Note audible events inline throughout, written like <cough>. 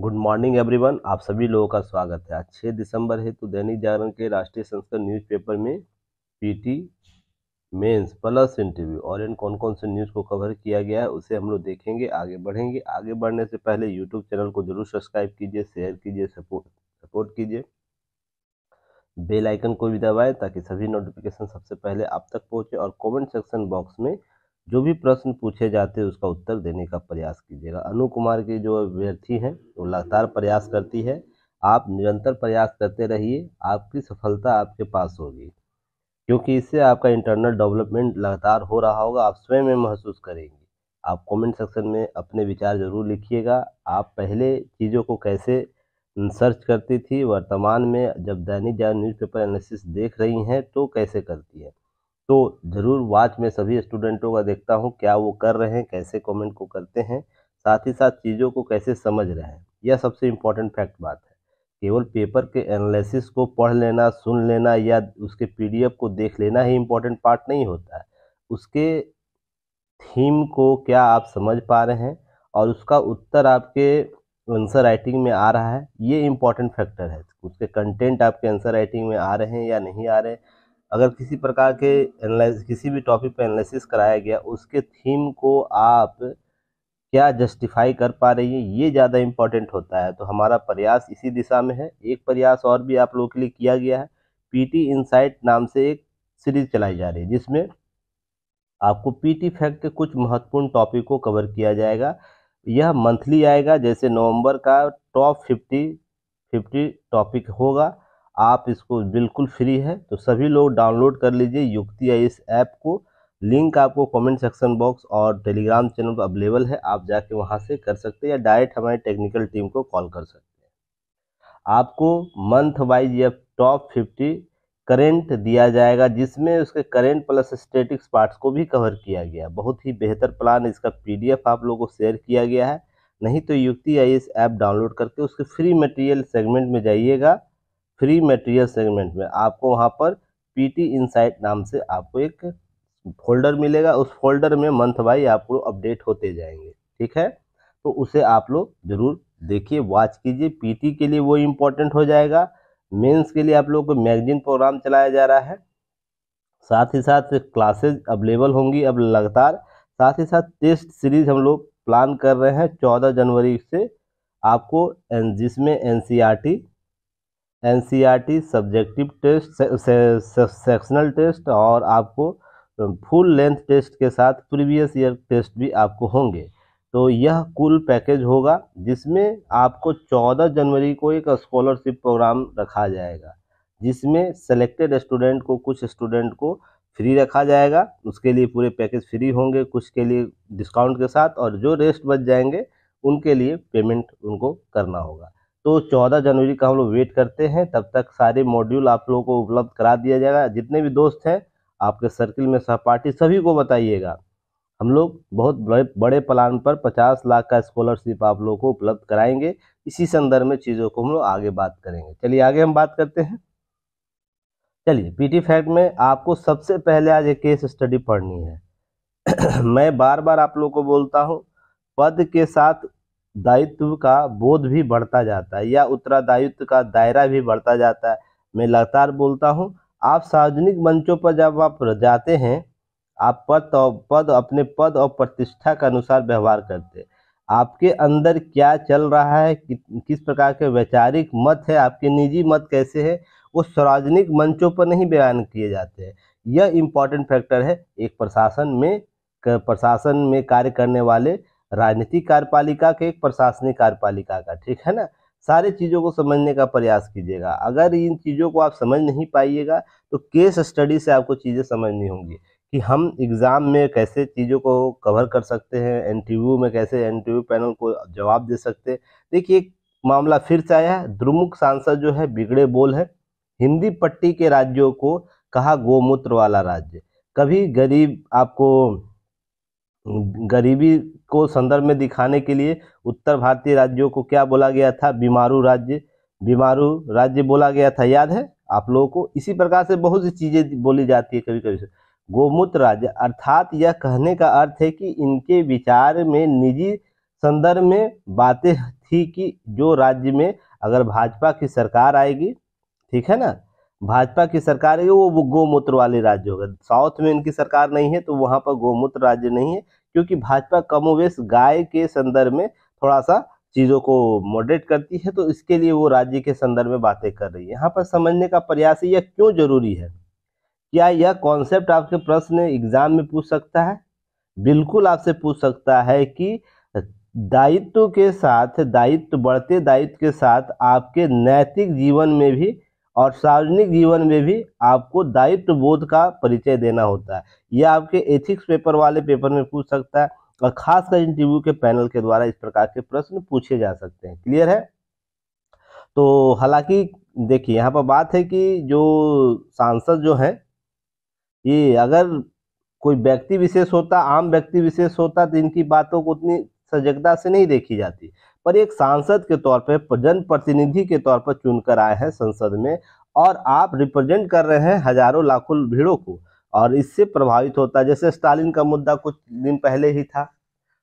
good morning everyone आप सभी लोगों का स्वागत है आज छः दिसंबर है तो दैनिक जागरण के राष्ट्रीय संस्करण न्यूज़पेपर में पीटी मेंस प्लस इंटरव्यू और इन कौन कौन से न्यूज़ को कवर किया गया है उसे हम लोग देखेंगे आगे बढ़ेंगे आगे बढ़ने से पहले यूट्यूब चैनल को जरूर सब्सक्राइब कीजिए शेयर कीजिए सपोर्ट सपोर्ट कीजिए बेलाइकन को भी दबाएँ ताकि सभी नोटिफिकेशन सबसे पहले आप तक पहुँचे और कॉमेंट सेक्शन बॉक्स में जो भी प्रश्न पूछे जाते हैं उसका उत्तर देने का प्रयास कीजिएगा अनु कुमार की जो अभ्यर्थी हैं वो लगातार प्रयास करती है आप निरंतर प्रयास करते रहिए आपकी सफलता आपके पास होगी क्योंकि इससे आपका इंटरनल डेवलपमेंट लगातार हो रहा होगा आप स्वयं में महसूस करेंगे आप कमेंट सेक्शन में अपने विचार ज़रूर लिखिएगा आप पहले चीज़ों को कैसे सर्च करती थी वर्तमान में जब दैनिक जागरण न्यूज़पेपर एनालिसिस देख रही हैं तो कैसे करती है तो ज़रूर वाच में सभी स्टूडेंटों का देखता हूँ क्या वो कर रहे हैं कैसे कमेंट को करते हैं साथ ही साथ चीज़ों को कैसे समझ रहे हैं यह सबसे इम्पोर्टेंट फैक्ट बात है केवल पेपर के एनालिसिस को पढ़ लेना सुन लेना या उसके पी को देख लेना ही इम्पोर्टेंट पार्ट नहीं होता है उसके थीम को क्या आप समझ पा रहे हैं और उसका उत्तर आपके आंसर राइटिंग में आ रहा है ये इम्पॉर्टेंट फैक्टर है उसके कंटेंट आपके आंसर राइटिंग में आ रहे हैं या नहीं आ रहे हैं अगर किसी प्रकार के एनालिस किसी भी टॉपिक पर एनालिसिस कराया गया उसके थीम को आप क्या जस्टिफाई कर पा रही है ये ज़्यादा इम्पॉर्टेंट होता है तो हमारा प्रयास इसी दिशा में है एक प्रयास और भी आप लोगों के लिए किया गया है पीटी इनसाइट नाम से एक सीरीज चलाई जा रही है जिसमें आपको पीटी फैक्ट के कुछ महत्वपूर्ण टॉपिक को कवर किया जाएगा यह मंथली आएगा जैसे नवंबर का टॉप फिफ्टी फिफ्टी टॉपिक होगा आप इसको बिल्कुल फ्री है तो सभी लोग डाउनलोड कर लीजिए युक्ति आई इस ऐप को लिंक आपको कमेंट सेक्शन बॉक्स और टेलीग्राम चैनल पर अवेलेबल है आप जाके वहाँ से कर सकते हैं या डायरेक्ट हमारी टेक्निकल टीम को कॉल कर सकते हैं आपको मंथ वाइज या टॉप फिफ्टी करेंट दिया जाएगा जिसमें उसके करेंट प्लस स्टेटिक्स पार्ट्स को भी कवर किया गया बहुत ही बेहतर प्लान इसका पी आप लोगों को शेयर किया गया है नहीं तो युक्ति आई ऐप डाउनलोड करके उसके फ्री मटेरियल सेगमेंट में जाइएगा फ्री मटेरियल सेगमेंट में आपको वहाँ पर पी इनसाइट नाम से आपको एक फोल्डर मिलेगा उस फोल्डर में मंथ वाइज आपको अपडेट होते जाएंगे ठीक है तो उसे आप लोग ज़रूर देखिए वॉच कीजिए पीटी के लिए वो इम्पोर्टेंट हो जाएगा मेंस के लिए आप लोग को मैगजीन प्रोग्राम चलाया जा रहा है साथ ही साथ क्लासेज अवेलेबल होंगी अब लगातार साथ ही साथ टेस्ट सीरीज हम लोग प्लान कर रहे हैं चौदह जनवरी से आपको जिसमें N C R T and subjective test sectional test और आपको फुल लेंथ टेस्ट के साथ प्रीवियस ईयर टेस्ट भी आपको होंगे तो यह कुल पैकेज होगा जिसमें आपको 14 जनवरी को एक स्कॉलरशिप प्रोग्राम रखा जाएगा जिसमें सेलेक्टेड स्टूडेंट को कुछ स्टूडेंट को फ्री रखा जाएगा उसके लिए पूरे पैकेज फ्री होंगे कुछ के लिए डिस्काउंट के साथ और जो रेस्ट बच जाएंगे उनके लिए पेमेंट उनको करना होगा तो 14 जनवरी का हम लोग वेट करते हैं तब तक सारे मॉड्यूल आप लोगों को उपलब्ध करा दिया जाएगा जितने भी दोस्त हैं आपके सर्किल में सहपाठी सभी को बताइएगा हम लोग बहुत बड़े बड़े प्लान पर 50 लाख का स्कॉलरशिप आप लोगों को उपलब्ध कराएंगे इसी संदर्भ में चीज़ों को हम लोग आगे बात करेंगे चलिए आगे हम बात करते हैं चलिए पी फैक्ट में आपको सबसे पहले आज एक केस स्टडी पढ़नी है <clears throat> मैं बार बार आप लोग को बोलता हूँ पद के साथ दायित्व का बोध भी बढ़ता जाता है या उत्तरादायित्व का दायरा भी बढ़ता जाता है मैं लगातार बोलता हूँ आप सार्वजनिक मंचों पर जब आप जाते हैं आप पद और तो, पद अपने पद और प्रतिष्ठा के अनुसार व्यवहार करते हैं आपके अंदर क्या चल रहा है कि, किस प्रकार के वैचारिक मत है आपके निजी मत कैसे है वो सार्वजनिक मंचों पर नहीं बयान किए जाते हैं यह इम्पॉर्टेंट फैक्टर है एक प्रशासन में प्रशासन में कार्य करने वाले राजनीतिक कार्यपालिका के एक प्रशासनिक कार्यपालिका का ठीक है ना सारे चीज़ों को समझने का प्रयास कीजिएगा अगर इन चीज़ों को आप समझ नहीं पाइएगा तो केस स्टडी से आपको चीज़ें समझनी होंगी कि हम एग्ज़ाम में कैसे चीज़ों को कवर कर सकते हैं एन में कैसे एन पैनल को जवाब दे सकते हैं देखिए मामला फिर से आया है द्रुमुख सांसद जो है बिगड़े बोल है हिंदी पट्टी के राज्यों को कहा गोमूत्र वाला राज्य कभी गरीब आपको गरीबी को संदर्भ में दिखाने के लिए उत्तर भारतीय राज्यों को क्या बोला गया था बीमारू राज्य बीमारू राज्य बोला गया था याद है आप लोगों को इसी प्रकार से बहुत सी चीज़ें बोली जाती है कभी कभी गोमूत्र राज्य अर्थात यह कहने का अर्थ है कि इनके विचार में निजी संदर्भ में बातें थी कि जो राज्य में अगर भाजपा की सरकार आएगी ठीक है ना भाजपा की सरकार है वो गोमूत्र वाले राज्य होगा साउथ में इनकी सरकार नहीं है तो वहाँ पर गोमूत्र राज्य नहीं है क्योंकि भाजपा कमोवेश गाय के संदर्भ में थोड़ा सा चीज़ों को मॉडरेट करती है तो इसके लिए वो राज्य के संदर्भ में बातें कर रही है यहाँ पर समझने का प्रयास यह क्यों जरूरी है क्या यह कॉन्सेप्ट आपके प्रश्न एग्जाम में पूछ सकता है बिल्कुल आपसे पूछ सकता है कि दायित्व के साथ दायित्व बढ़ते दायित्व के साथ आपके नैतिक जीवन में भी और सार्वजनिक जीवन में भी आपको दायित्व बोध का परिचय देना होता है यह आपके एथिक्स पेपर वाले पेपर में पूछ सकता है और खासकर इंटरव्यू के पैनल के द्वारा इस प्रकार के प्रश्न पूछे जा सकते हैं क्लियर है तो हालांकि देखिए यहाँ पर बात है कि जो सांसद जो है ये अगर कोई व्यक्ति विशेष होता आम व्यक्ति विशेष होता तो इनकी बातों को उतनी सजगता से नहीं देखी जाती पर एक सांसद के तौर पर जनप्रतिनिधि के तौर पर चुनकर आए हैं संसद में और आप रिप्रेजेंट कर रहे हैं हजारों लाखों भीड़ों को और इससे प्रभावित होता है जैसे स्टालिन का मुद्दा कुछ दिन पहले ही था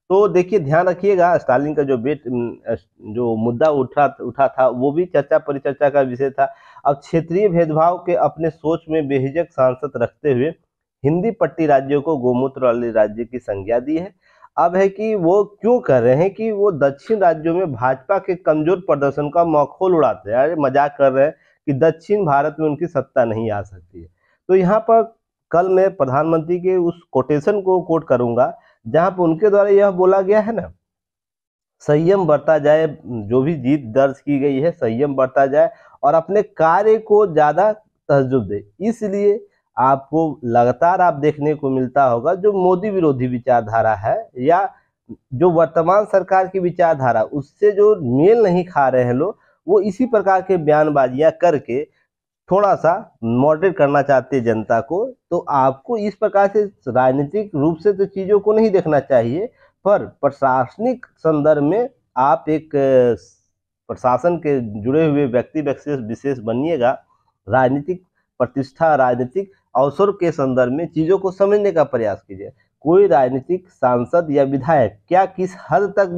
तो देखिए ध्यान रखिएगा स्टालिन का जो बेट जो मुद्दा उठा उठा था वो भी चर्चा परिचर्चा का विषय था अब क्षेत्रीय भेदभाव के अपने सोच में बेहिजक सांसद रखते हुए हिंदी पट्टी राज्यों को गोमूत्र वाले राज्य की संज्ञा दी है अब है कि वो क्यों कर रहे हैं कि वो दक्षिण राज्यों में भाजपा के कमजोर प्रदर्शन का मखोल उड़ाते हैं अरे मजाक कर रहे हैं कि दक्षिण भारत में उनकी सत्ता नहीं आ सकती है तो यहाँ पर कल मैं प्रधानमंत्री के उस कोटेशन को कोट करूंगा जहाँ पर उनके द्वारा यह बोला गया है ना संयम बरता जाए जो भी जीत दर्ज की गई है संयम बरता जाए और अपने कार्य को ज़्यादा तहजुब दे इसलिए आपको लगातार आप देखने को मिलता होगा जो मोदी विरोधी विचारधारा है या जो वर्तमान सरकार की विचारधारा उससे जो मेल नहीं खा रहे हैं लोग वो इसी प्रकार के बयानबाजियां करके थोड़ा सा मॉडरेट करना चाहते हैं जनता को तो आपको इस प्रकार से राजनीतिक रूप से तो चीज़ों को नहीं देखना चाहिए पर प्रशासनिक संदर्भ में आप एक प्रशासन के जुड़े हुए व्यक्ति विशेष विशेष बनिएगा राजनीतिक प्रतिष्ठा राजनीतिक अवसर के संदर्भ में चीज़ों को समझने का प्रयास कीजिए कोई राजनीतिक सांसद या विधायक क्या किस हद तक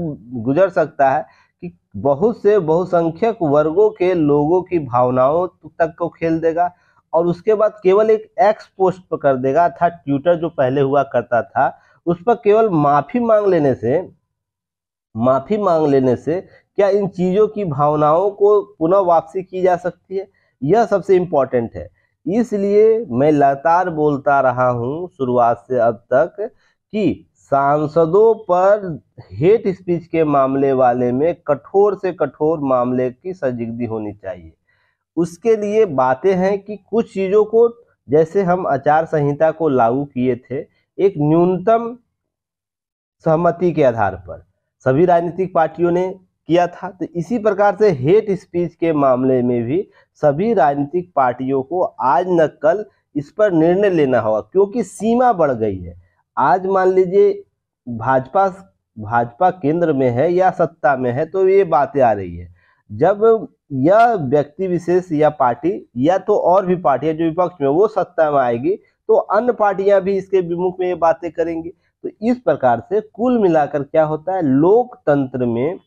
गुजर सकता है कि बहुत से बहुसंख्यक वर्गों के लोगों की भावनाओं तक को खेल देगा और उसके बाद केवल एक एक्स पोस्ट पर कर देगा था ट्विटर जो पहले हुआ करता था उस पर केवल माफ़ी मांग लेने से माफ़ी मांग लेने से क्या इन चीज़ों की भावनाओं को पुनः वापसी की जा सकती है यह सबसे इम्पॉर्टेंट है इसलिए मैं लगातार बोलता रहा हूं शुरुआत से अब तक कि सांसदों पर हेट स्पीच के मामले वाले में कठोर से कठोर मामले की सजिगदी होनी चाहिए उसके लिए बातें हैं कि कुछ चीज़ों को जैसे हम आचार संहिता को लागू किए थे एक न्यूनतम सहमति के आधार पर सभी राजनीतिक पार्टियों ने किया था तो इसी प्रकार से हेट स्पीच के मामले में भी सभी राजनीतिक पार्टियों को आज न कल इस पर निर्णय लेना होगा क्योंकि सीमा बढ़ गई है आज मान लीजिए भाजपा भाजपा केंद्र में है या सत्ता में है तो ये बातें आ रही है जब यह व्यक्ति विशेष या पार्टी या तो और भी पार्टियां जो विपक्ष में वो सत्ता में आएगी तो अन्य पार्टियां भी इसके विमुख में ये बातें करेंगी तो इस प्रकार से कुल मिलाकर क्या होता है लोकतंत्र में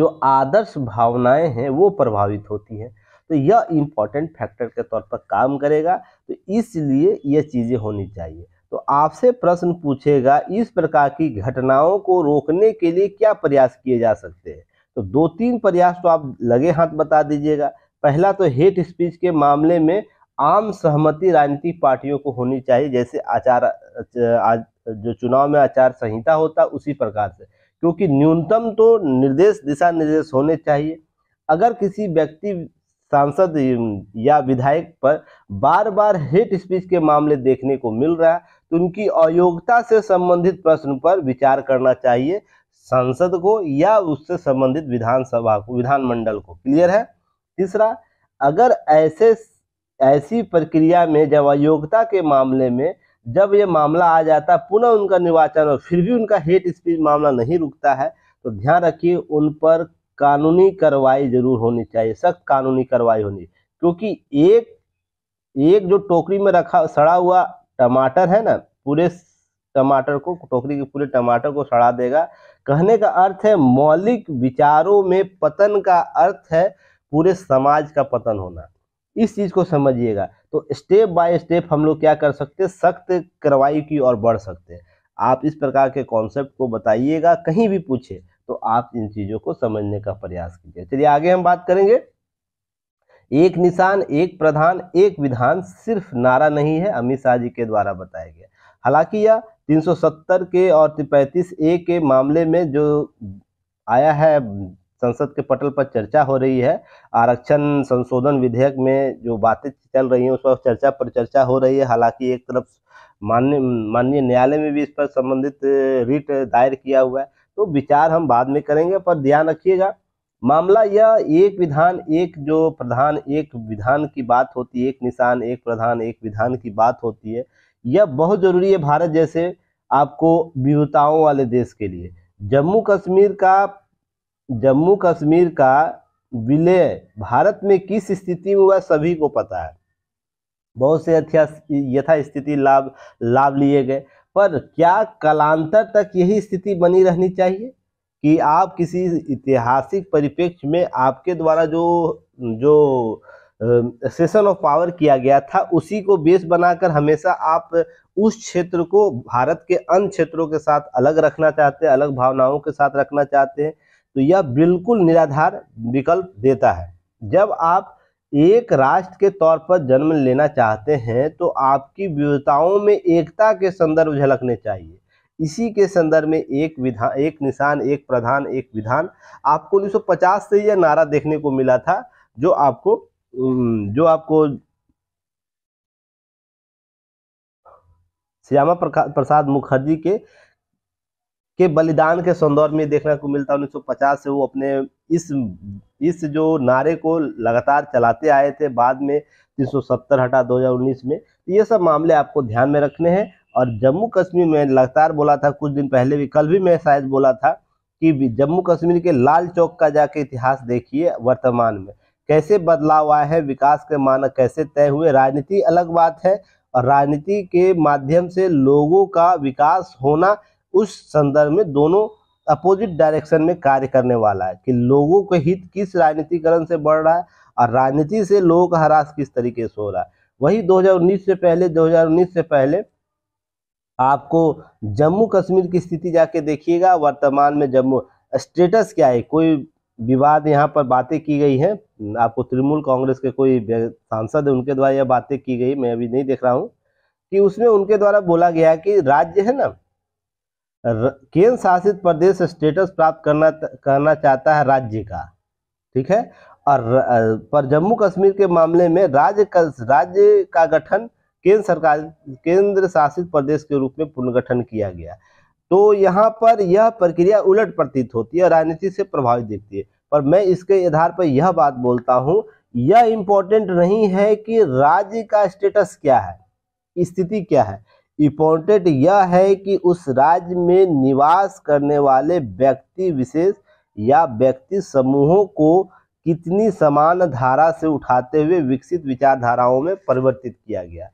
जो आदर्श भावनाएं हैं वो प्रभावित होती हैं तो यह इम्पॉर्टेंट फैक्टर के तौर पर काम करेगा तो इसलिए ये चीज़ें होनी चाहिए तो आपसे प्रश्न पूछेगा इस प्रकार की घटनाओं को रोकने के लिए क्या प्रयास किए जा सकते हैं तो दो तीन प्रयास तो आप लगे हाथ बता दीजिएगा पहला तो हेट स्पीच के मामले में आम सहमति राजनीतिक पार्टियों को होनी चाहिए जैसे आचार जो चुनाव में आचार संहिता होता उसी प्रकार से क्योंकि न्यूनतम तो निर्देश दिशा निर्देश होने चाहिए अगर किसी व्यक्ति सांसद या विधायक पर बार बार हेट स्पीच के मामले देखने को मिल रहा है तो उनकी अयोग्यता से संबंधित प्रश्न पर विचार करना चाहिए संसद को या उससे संबंधित विधानसभा को विधानमंडल को क्लियर है तीसरा अगर ऐसे ऐसी प्रक्रिया में जब अयोग्यता के मामले में जब ये मामला आ जाता है पुनः उनका निर्वाचन और फिर भी उनका हेट स्पीच मामला नहीं रुकता है तो ध्यान रखिए उन पर कानूनी कार्रवाई जरूर होनी चाहिए सख्त कानूनी कार्रवाई होनी क्योंकि एक एक जो टोकरी में रखा सड़ा हुआ टमाटर है ना पूरे टमाटर को टोकरी के पूरे टमाटर को सड़ा देगा कहने का अर्थ है मौलिक विचारों में पतन का अर्थ है पूरे समाज का पतन होना इस चीज को समझिएगा तो स्टेप बाय स्टेप हम लोग क्या कर सकते हैं सख्त कार्रवाई की ओर बढ़ सकते हैं आप इस प्रकार के कॉन्सेप्ट को बताइएगा कहीं भी पूछे तो आप इन चीजों को समझने का प्रयास कीजिए चलिए आगे हम बात करेंगे एक निशान एक प्रधान एक विधान सिर्फ नारा नहीं है अमित शाह जी के द्वारा बताया गया हालांकि यह 370 के और 35 ए के मामले में जो आया है संसद के पटल पर चर्चा हो रही है आरक्षण संशोधन विधेयक में जो बातें चल रही हैं उस पर चर्चा पर चर्चा हो रही है हालांकि एक तरफ मान्य माननीय न्यायालय में भी इस पर संबंधित रिट दायर किया हुआ है तो विचार हम बाद में करेंगे पर ध्यान रखिएगा मामला यह एक विधान एक जो प्रधान एक विधान की बात होती है एक निशान एक प्रधान एक विधान की बात होती है यह बहुत जरूरी है भारत जैसे आपको विविधताओं वाले देश के लिए जम्मू कश्मीर का जम्मू कश्मीर का विलय भारत में किस स्थिति में हुआ सभी को पता है बहुत से यथा स्थिति लाभ लाभ लिए गए पर क्या कलांतर तक यही स्थिति बनी रहनी चाहिए कि आप किसी ऐतिहासिक परिप्रेक्ष्य में आपके द्वारा जो जो सेशन ऑफ पावर किया गया था उसी को बेस बनाकर हमेशा आप उस क्षेत्र को भारत के अन्य क्षेत्रों के साथ अलग रखना चाहते हैं अलग भावनाओं के साथ रखना चाहते हैं तो यह बिल्कुल निराधार विकल्प देता है जब आप एक राष्ट्र के तौर पर जन्म लेना चाहते हैं तो आपकी विविधताओं में एकता के संदर्भ झलकने चाहिए इसी के संदर्भ में एक विधान एक निशान एक प्रधान एक विधान आपको 1950 से यह नारा देखने को मिला था जो आपको जो आपको श्यामा प्रसाद मुखर्जी के के बलिदान के संदर्भ में देखने को मिलता है 1950 से वो अपने इस इस जो नारे को लगातार चलाते आए थे बाद में 370 हटा 2019 में तो ये सब मामले आपको ध्यान में रखने हैं और जम्मू कश्मीर में लगातार बोला था कुछ दिन पहले भी कल भी मैं शायद बोला था कि जम्मू कश्मीर के लाल चौक का जाके इतिहास देखिए वर्तमान में कैसे बदलाव आए हैं विकास के मानक कैसे तय हुए राजनीति अलग बात है और राजनीति के माध्यम से लोगों का विकास होना उस संदर्भ में दोनों अपोजिट डायरेक्शन में कार्य करने वाला है कि लोगों के हित किस राजनीतिकरण से बढ़ रहा है और राजनीति से लोगों का हरास किस तरीके से हो रहा है वही 2019 से पहले 2019 से पहले आपको जम्मू कश्मीर की स्थिति जाके देखिएगा वर्तमान में जम्मू स्टेटस क्या है कोई विवाद यहाँ पर बातें की गई हैं आपको तृणमूल कांग्रेस के कोई सांसद है उनके द्वारा यह बातें की गई मैं अभी नहीं देख रहा हूँ कि उसमें उनके द्वारा बोला गया कि राज्य है ना केंद्र शासित प्रदेश स्टेटस प्राप्त करना करना चाहता है राज्य का ठीक है और पर जम्मू कश्मीर के मामले में राज्य राज्य का गठन केंद्र सरकार केंद्र शासित प्रदेश के रूप में पुनर्गठन किया गया तो यहाँ पर यह प्रक्रिया उलट प्रतीत होती है राजनीति से प्रभावित दिखती है पर मैं इसके आधार पर यह बात बोलता हूँ यह इम्पोर्टेंट नहीं है कि राज्य का स्टेटस क्या है स्थिति क्या है इम्पोर्टेंट यह है कि उस राज्य में निवास करने वाले व्यक्ति विशेष या व्यक्ति समूहों को कितनी समान धारा से उठाते हुए विकसित विचारधाराओं में परिवर्तित किया गया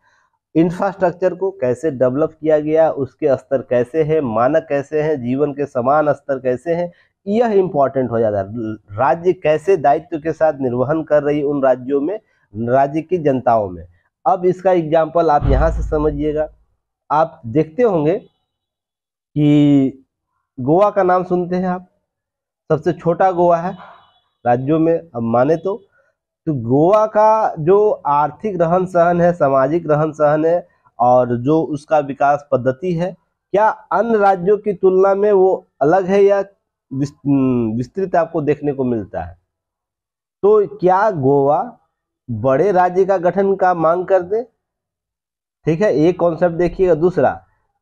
इंफ्रास्ट्रक्चर को कैसे डेवलप किया गया उसके स्तर कैसे हैं मानक कैसे हैं जीवन के समान स्तर कैसे हैं यह इम्पॉर्टेंट हो जाता है राज्य कैसे दायित्व के साथ निर्वहन कर रही उन राज्यों में राज्य की जनताओं में अब इसका एग्जाम्पल आप यहाँ से समझिएगा आप देखते होंगे कि गोवा का नाम सुनते हैं आप सबसे छोटा गोवा है राज्यों में अब माने तो तो गोवा का जो आर्थिक रहन सहन है सामाजिक रहन सहन है और जो उसका विकास पद्धति है क्या अन्य राज्यों की तुलना में वो अलग है या विस्तृत आपको देखने को मिलता है तो क्या गोवा बड़े राज्य का गठन का मांग कर दे ठीक है एक कॉन्सेप्ट देखिएगा दूसरा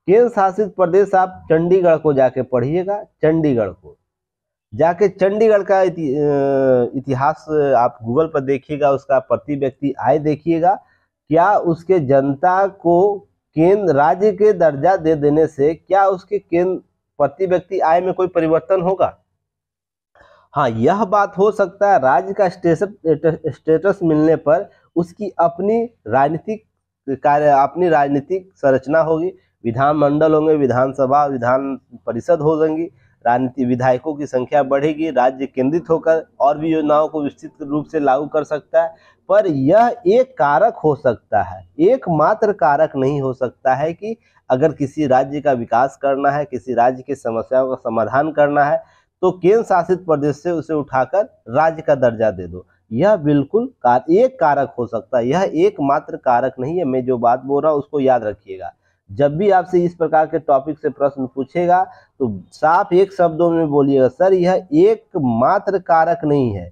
केंद्र शासित प्रदेश आप चंडीगढ़ को जाके पढ़िएगा चंडीगढ़ को जाके चंडीगढ़ का इति, इतिहास आप गूगल पर देखिएगा उसका प्रति व्यक्ति आय देखिएगा क्या उसके जनता को केंद्र राज्य के दर्जा दे देने से क्या उसके केंद्र प्रति व्यक्ति आय में कोई परिवर्तन होगा हाँ यह बात हो सकता है राज्य का स्टेटस स्टेटस मिलने पर उसकी अपनी राजनीतिक कार्य अपनी राजनीतिक संरचना होगी विधानमंडल होंगे विधानसभा विधान परिषद हो जाएंगी राजनीति विधायकों की संख्या बढ़ेगी राज्य केंद्रित होकर और भी योजनाओं को विस्तृत रूप से लागू कर सकता है पर यह एक कारक हो सकता है एकमात्र कारक नहीं हो सकता है कि अगर किसी राज्य का विकास करना है किसी राज्य की समस्याओं का समाधान करना है तो केंद्र शासित प्रदेश से उसे उठाकर राज्य का दर्जा दे दो यह बिल्कुल कार, एक कारक हो सकता है यह एकमात्र कारक नहीं है मैं जो बात बोल रहा हूँ उसको याद रखिएगा जब भी आपसे इस प्रकार के टॉपिक से प्रश्न पूछेगा तो साफ एक शब्दों में बोलिएगा सर यह एकमात्र कारक नहीं है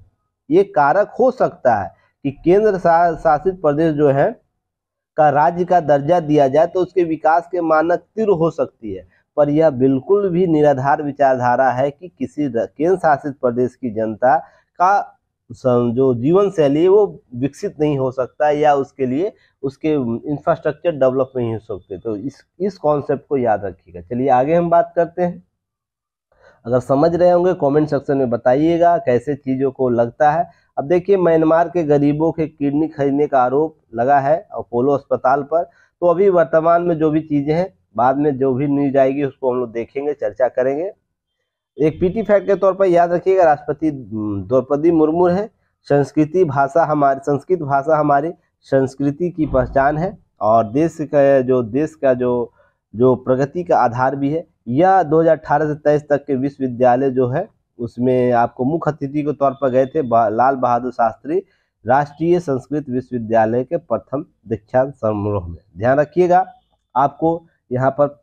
ये कारक हो सकता है कि केंद्र शासित प्रदेश जो है का राज्य का दर्जा दिया जाए तो उसके विकास के मानक तीर हो सकती है पर यह बिल्कुल भी निराधार विचारधारा है कि किसी केंद्र शासित प्रदेश की जनता का जो जीवन शैली है वो विकसित नहीं हो सकता या उसके लिए उसके इंफ्रास्ट्रक्चर डेवलप नहीं हो सकते तो इस इस कॉन्सेप्ट को याद रखिएगा चलिए आगे हम बात करते हैं अगर समझ रहे होंगे कमेंट सेक्शन में बताइएगा कैसे चीज़ों को लगता है अब देखिए म्यांमार के गरीबों के किडनी खरीदने का आरोप लगा है अपोलो अस्पताल पर तो अभी वर्तमान में जो भी चीज़ें हैं बाद में जो भी न्यूज आएगी उसको हम लोग देखेंगे चर्चा करेंगे एक पीटी फैक्ट के तौर पर याद रखिएगा राष्ट्रपति द्रौपदी मुर्मू है संस्कृति भाषा हमारी संस्कृत भाषा हमारी संस्कृति की पहचान है और देश का जो देश का जो जो प्रगति का आधार भी है यह 2018 से तेईस तक के विश्वविद्यालय जो है उसमें आपको मुख्य अतिथि के तौर पर गए थे लाल बहादुर शास्त्री राष्ट्रीय संस्कृत विश्वविद्यालय के प्रथम दीक्षांत समारोह में ध्यान रखिएगा आपको यहाँ पर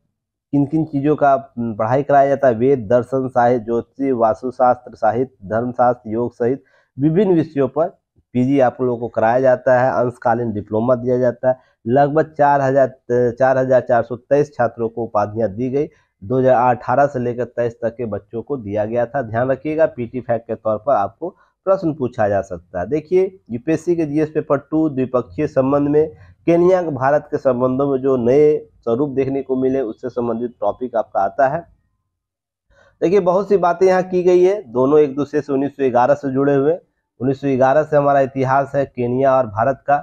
किन किन चीज़ों का पढ़ाई कराया जाता है वेद दर्शन साहित्य ज्योतिष वास्तुशास्त्र साहित्य धर्मशास्त्र योग सहित विभिन्न विषयों पर पीजी आप लोगों को कराया जाता है अंशकालीन डिप्लोमा दिया जाता है लगभग चार हजार चार हजार चार सौ तेईस छात्रों को उपाधियाँ दी गई 2018 से लेकर तेईस तक के बच्चों को दिया गया था ध्यान रखिएगा पीटी फैक्ट के तौर पर आपको प्रश्न पूछा जा सकता है देखिए यूपीएससी के जीएस पेपर टू द्विपक्षीय संबंध में केनिया भारत के संबंधों में जो नए स्वरूप देखने को मिले उससे संबंधित टॉपिक आपका आता है देखिए बहुत सी बातें यहाँ की गई है दोनों एक दूसरे से 1911 से जुड़े हुए 1911 से हमारा इतिहास है केनिया और भारत का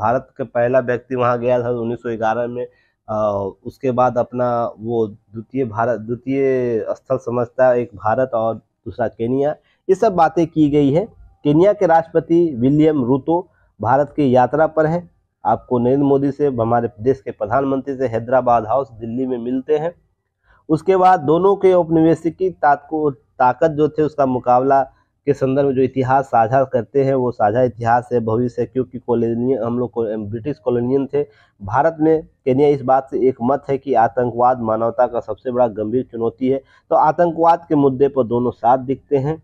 भारत का पहला व्यक्ति वहाँ गया था 1911 में आ, उसके बाद अपना वो द्वितीय भारत द्वितीय स्थल समझता है एक भारत और दूसरा केनिया ये सब बातें की गई है केनिया के राष्ट्रपति विलियम रूतो भारत की यात्रा पर हैं आपको नरेंद्र मोदी से हमारे देश के प्रधानमंत्री से हैदराबाद हाउस दिल्ली में मिलते हैं उसके बाद दोनों के औपनिवेशिकी ताको ताकत जो थे उसका मुकाबला के संदर्भ में जो इतिहास साझा करते हैं वो साझा इतिहास है भविष्य क्योंकि कॉलोनियन हम लोग ब्रिटिश कॉलोनियन थे भारत में केनिया इस बात से एक मत है कि आतंकवाद मानवता का सबसे बड़ा गंभीर चुनौती है तो आतंकवाद के मुद्दे पर दोनों साथ दिखते हैं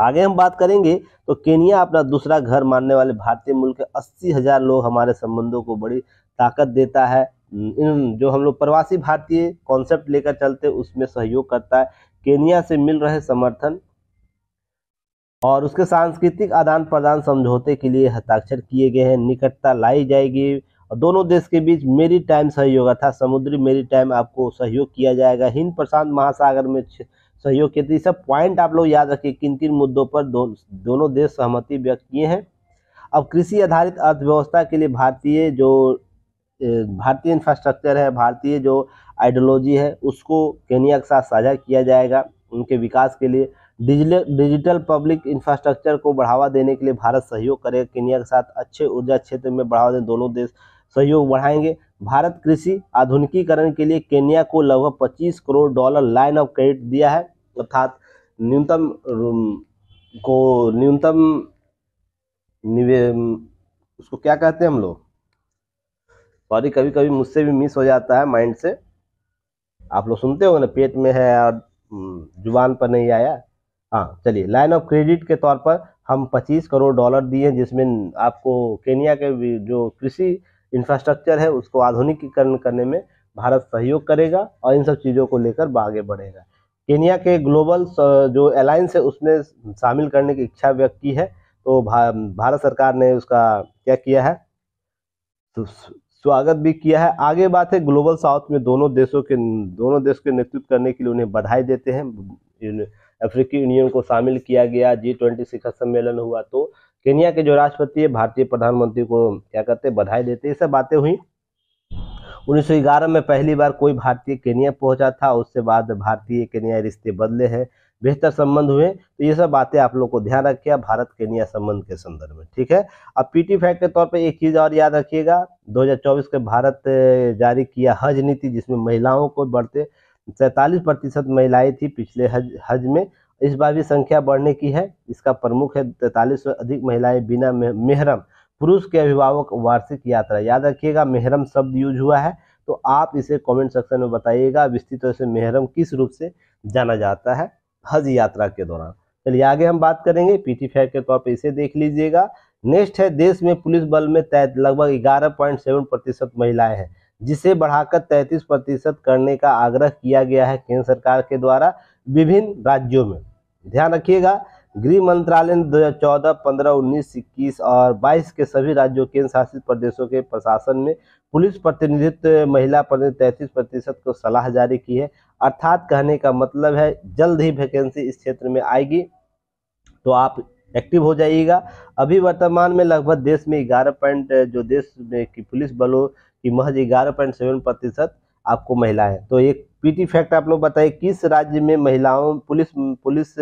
आगे हम बात करेंगे तो केनिया अपना दूसरा घर मानने वाले भारतीय मूल के अस्सी हजार लोग हमारे संबंधों को बड़ी ताकत देता है इन जो हम लोग प्रवासी भारतीय कॉन्सेप्ट लेकर चलते उसमें सहयोग करता है केनिया से मिल रहे समर्थन और उसके सांस्कृतिक आदान प्रदान समझौते के लिए हस्ताक्षर किए गए हैं निकटता लाई जाएगी और दोनों देश के बीच मेरी टाइम सहयोग था समुद्री मेरी टाइम आपको सहयोग किया जाएगा हिंद प्रशांत महासागर में सहयोग के सब पॉइंट आप लोग याद रखिए किन किन मुद्दों पर दो, दोनों देश सहमति व्यक्त किए हैं अब कृषि आधारित अर्थव्यवस्था के लिए भारतीय जो भारतीय इंफ्रास्ट्रक्चर है भारतीय जो आइडियोलॉजी है उसको केनिया के साथ साझा किया जाएगा उनके विकास के लिए डिजिटल डिजिटल पब्लिक इंफ्रास्ट्रक्चर को बढ़ावा देने के लिए भारत सहयोग करेगा केनिया के साथ अच्छे ऊर्जा क्षेत्र में बढ़ावा दें दोनों देश सहयोग बढ़ाएंगे भारत कृषि आधुनिकीकरण के लिए केन्या को लगभग पच्चीस crore dollar line of credit दिया है अर्थात न्यूनतम को न्यूनतम उसको क्या कहते हैं हम लोग सॉरी कभी कभी मुझसे भी मिस हो जाता है माइंड से आप लोग सुनते हो ना पेट में है और हम्म, जुबान पर नहीं आया हाँ चलिए लाइन ऑफ क्रेडिट के तौर पर हम 25 करोड़ डॉलर दिए जिसमें आपको केनिया के जो कृषि इंफ्रास्ट्रक्चर है उसको आधुनिकीकरण करने में भारत सहयोग करेगा और इन सब चीज़ों को लेकर आगे बढ़ेगा केनिया के ग्लोबल जो अलायंस है उसमें शामिल करने की इच्छा व्यक्त की है तो भा, भारत सरकार ने उसका क्या किया है तो स्वागत भी किया है आगे बात है ग्लोबल साउथ में दोनों देशों के दोनों देश के नेतृत्व करने के लिए उन्हें बधाई देते हैं अफ्रीकी यूनियन को शामिल किया गया जी ट्वेंटी शिखर सम्मेलन हुआ तो केनिया के जो राष्ट्रपति है भारतीय प्रधानमंत्री को क्या कहते हैं बधाई देते ये सब बातें हुई 1911 में पहली बार कोई भारतीय केनिया पहुंचा था उससे बाद भारतीय केनिया रिश्ते बदले हैं बेहतर संबंध हुए तो ये सब बातें आप लोग को ध्यान रखिए भारत केनिया संबंध के संदर्भ में ठीक है अब पीटी फैक्ट के तौर पे एक चीज़ और याद रखिएगा 2024 के भारत जारी किया हज नीति जिसमें महिलाओं को बढ़ते सैंतालीस प्रतिशत महिलाएं थी पिछले हज हज में इस बार भी संख्या बढ़ने की है इसका प्रमुख है तैतालीस से अधिक महिलाएं बिना मेहरम पुरुष के अभिभावक वार्षिक यात्रा याद रखिएगा मेहरम शब्द यूज हुआ है तो आप इसे कमेंट सेक्शन में बताइएगा विस्तृत तौर से मेहरम किस रूप से जाना जाता है हज यात्रा के दौरान चलिए आगे हम बात करेंगे पीटी फैक्ट के तौर पर इसे देख लीजिएगा नेक्स्ट है देश में पुलिस बल में तैत लगभग ग्यारह पॉइंट सेवन प्रतिशत महिलाएं हैं जिसे बढ़ाकर तैंतीस प्रतिशत करने का आग्रह किया गया है केंद्र सरकार के द्वारा विभिन्न राज्यों में ध्यान रखिएगा गृह मंत्रालय ने 2014, 15, 19, 21 और 22 के सभी राज्यों केंद्र शासित प्रदेशों के प्रशासन में पुलिस प्रतिनिधित्व महिला प्रतिनिधि तैंतीस प्रतिशत को सलाह जारी की है अर्थात कहने का मतलब है जल्द ही वैकेंसी इस क्षेत्र में आएगी तो आप एक्टिव हो जाइएगा अभी वर्तमान में लगभग देश में ग्यारह पॉइंट जो देश में की पुलिस बलों की महज ग्यारह पॉइंट सेवन प्रतिशत आपको महिला है तो एक पीटी फैक्ट आप लोग बताइए किस राज्य में महिलाओं पुलिस पुलिस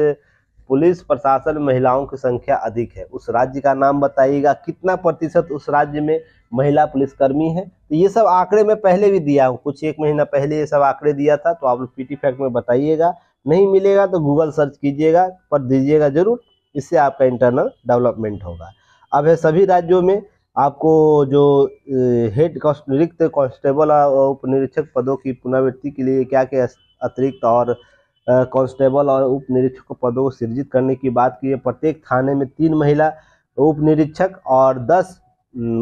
पुलिस प्रशासन महिलाओं की संख्या अधिक है उस राज्य का नाम बताइएगा कितना प्रतिशत उस राज्य में महिला पुलिसकर्मी है तो ये सब आंकड़े मैं पहले भी दिया हूँ कुछ एक महीना पहले ये सब आंकड़े दिया था तो आप लोग पीटी फैक्ट में बताइएगा नहीं मिलेगा तो गूगल सर्च कीजिएगा पर दीजिएगा जरूर इससे आपका इंटरनल डेवलपमेंट होगा अब है सभी राज्यों में आपको जो हेड रिक्त कांस्टेबल और उप निरीक्षक पदों की पुनरावृत्ति के लिए क्या क्या अतिरिक्त और कांस्टेबल और उप निरीक्षक पदों को सृजित करने की बात की है प्रत्येक थाने में तीन महिला उप निरीक्षक और दस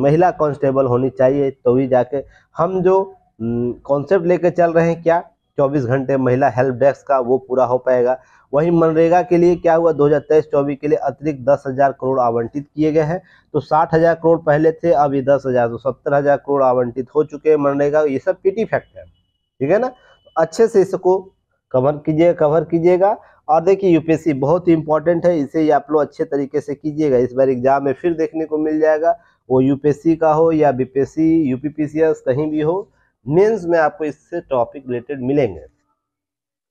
महिला कांस्टेबल होनी चाहिए तो ही जाके हम जो कॉन्सेप्ट लेकर चल रहे हैं क्या 24 घंटे महिला हेल्प डेस्क का वो पूरा हो पाएगा वहीं मनरेगा के लिए क्या हुआ 2023 हजार के लिए अतिरिक्त दस हज़ार करोड़ आवंटित किए गए हैं तो साठ हज़ार करोड़ पहले थे अभी दस हज़ार तो सत्तर हज़ार करोड़ आवंटित हो चुके हैं मनरेगा ये सब पीटी फैक्ट है ठीक है ना तो अच्छे से इसको कवर कीजिए कवर कीजिएगा और देखिए यूपीएससी बहुत ही इंपॉर्टेंट है इसे आप लोग अच्छे तरीके से कीजिएगा इस बार एग्जाम में फिर देखने को मिल जाएगा वो यूपीएससी का हो या बीपीएससी यूपीपीसीएस कहीं भी हो मेंस में आपको इससे टॉपिक रिलेटेड मिलेंगे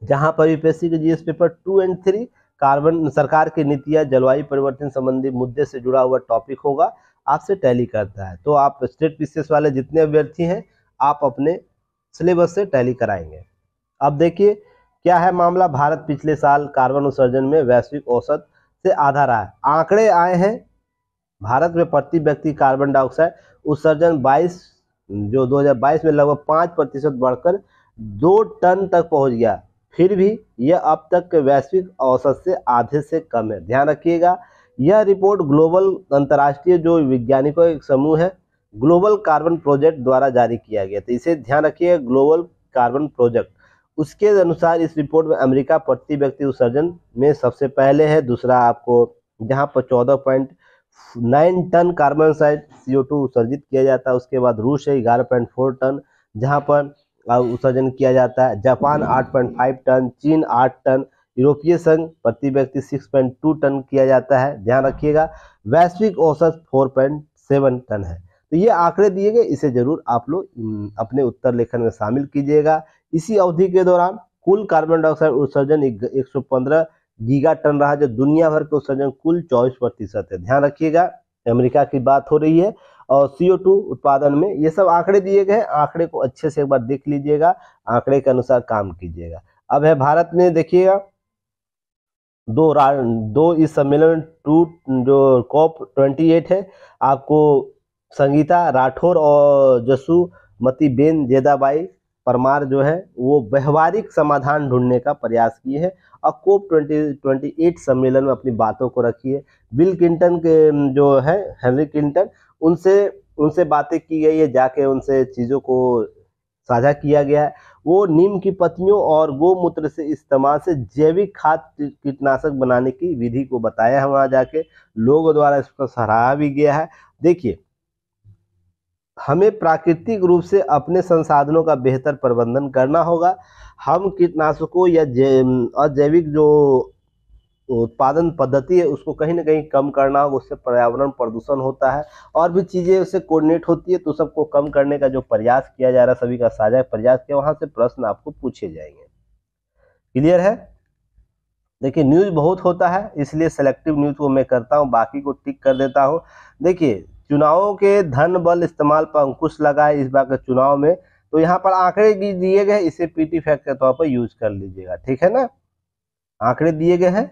जहां पर यूपीएससी के GS paper two and three carbon सरकार की नीतियां जलवायु परिवर्तन संबंधी मुद्दे से जुड़ा हुआ टॉपिक होगा आपसे टैली करता है तो आप स्टेट पीसीएस वाले जितने अभ्यर्थी हैं आप अपने सिलेबस से टैली कराएंगे अब देखिए क्या है मामला भारत पिछले साल कार्बन उत्सर्जन में वैश्विक औसत से आधा रहा है आंकड़े आए हैं भारत में प्रति व्यक्ति कार्बन डाइऑक्साइड उत्सर्जन जो 2022 में लगभग पाँच प्रतिशत बढ़कर दो टन तक पहुंच गया फिर भी यह अब तक के वैश्विक औसत से आधे से कम है ध्यान रखिएगा यह रिपोर्ट ग्लोबल अंतर्राष्ट्रीय जो वैज्ञानिकों एक समूह है ग्लोबल कार्बन प्रोजेक्ट द्वारा जारी किया गया तो इसे ध्यान रखिएगा ग्लोबल कार्बन प्रोजेक्ट उसके अनुसार इस रिपोर्ट में अमेरिका प्रति व्यक्ति उत्सर्जन में सबसे पहले है दूसरा आपको जहाँ पर चौदह point nine tonne carbon dioxide सी उत्सर्जित किया जाता है उसके बाद रूस है ग्यारह पॉइंट फोर टन जहाँ पर उत्सर्जन किया जाता है जापान आठ पॉइंट फाइव टन चीन आठ टन यूरोपीय संघ प्रति व्यक्ति सिक्स पॉइंट टू टन किया जाता है ध्यान रखिएगा वैश्विक औसत फोर पॉइंट सेवन टन है तो ये आंकड़े दिए गए इसे जरूर आप लोग अपने उत्तर लेखन में शामिल कीजिएगा इसी अवधि के दौरान कुल कार्बन डाइऑक्साइड उत्सर्जन एक सौ पंद्रह गीगा टन रहा जो दुनिया भर के उत्सर्जन कुल चौबीस प्रतिशत है ध्यान रखिएगा अमेरिका की बात हो रही है और सीओ टू उत्पादन में ये सब आंकड़े दिए गए हैं आंकड़े को अच्छे से एक बार देख लीजिएगा आंकड़े के अनुसार काम कीजिएगा अब है भारत में देखिएगा दो दो इस सम्मेलन टू जो कॉप ट्वेंटी एट है आपको संगीता राठौर और जसू मती बेन जेदाबाई परमार जो है वो व्यवहारिक समाधान ढूंढने का प्रयास किए हैं और कोप ट्वेंटी ट्वेंटी एट सम्मेलन में अपनी बातों को रखी है बिल क्लिंटन के जो है हेनरी क्लिंटन उनसे उनसे बातें की गई है जाके उनसे चीज़ों को साझा किया गया है वो नीम की पत्तियों और गोमूत्र से इस्तेमाल से जैविक खाद कीटनाशक बनाने की विधि को बताया है वहाँ जाके लोगों द्वारा इसका सराहा भी गया है देखिए हमें प्राकृतिक रूप से अपने संसाधनों का बेहतर प्रबंधन करना होगा हम कीटनाशकों या अजैविक जो उत्पादन पद्धति है उसको कहीं ना कहीं कम करना होगा उससे पर्यावरण प्रदूषण होता है और भी चीज़ें उससे कोऑर्डिनेट होती है तो सबको कम करने का जो प्रयास किया जा रहा है सभी का साझा प्रयास किया वहाँ से प्रश्न आपको पूछे जाएंगे क्लियर है देखिए न्यूज़ बहुत होता है इसलिए सेलेक्टिव न्यूज़ को मैं करता हूँ बाकी को टिक कर देता हूँ देखिए चुनावों के धन बल इस्तेमाल पर अंकुश लगा है इस बार के चुनाव में तो यहाँ पर आंकड़े भी दिए गए इसे पीटी फैक्ट के तौर पर यूज कर लीजिएगा ठीक है ना आंकड़े दिए गए हैं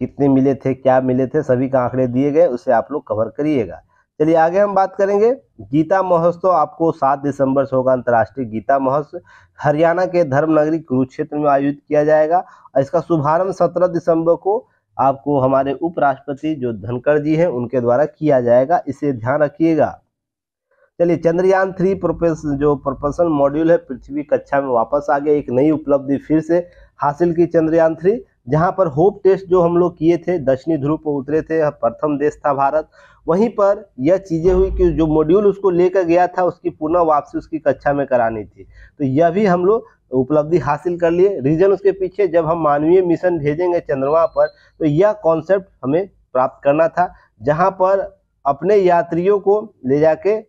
कितने मिले थे क्या मिले थे सभी का आंकड़े दिए गए उसे आप लोग कवर करिएगा चलिए आगे हम बात करेंगे गीता महोत्सव आपको सात दिसंबर से होगा अंतर्राष्ट्रीय गीता महोत्सव हरियाणा के धर्मनगरी कुरुक्षेत्र में आयोजित किया जाएगा इसका शुभारंभ सत्रह दिसंबर को आपको हमारे उपराष्ट्रपति जो धनखड़ जी हैं उनके द्वारा किया जाएगा इसे ध्यान रखिएगा चलिए चंद्रयान थ्री प्रोपेस जो प्रोपेशन मॉड्यूल है पृथ्वी कक्षा में वापस आ गया एक नई उपलब्धि फिर से हासिल की चंद्रयान थ्री जहां पर होप टेस्ट जो हम लोग किए थे दक्षिणी ध्रुव पर उतरे थे प्रथम देश था भारत वहीं पर यह चीज़ें हुई कि जो मॉड्यूल उसको लेकर गया था उसकी पुनः वापसी उसकी कक्षा में करानी थी तो यह भी हम लोग उपलब्धि हासिल कर लिए रीजन उसके पीछे जब हम मानवीय मिशन भेजेंगे चंद्रमा पर तो यह कॉन्सेप्ट हमें प्राप्त करना था जहां पर अपने यात्रियों को ले जाके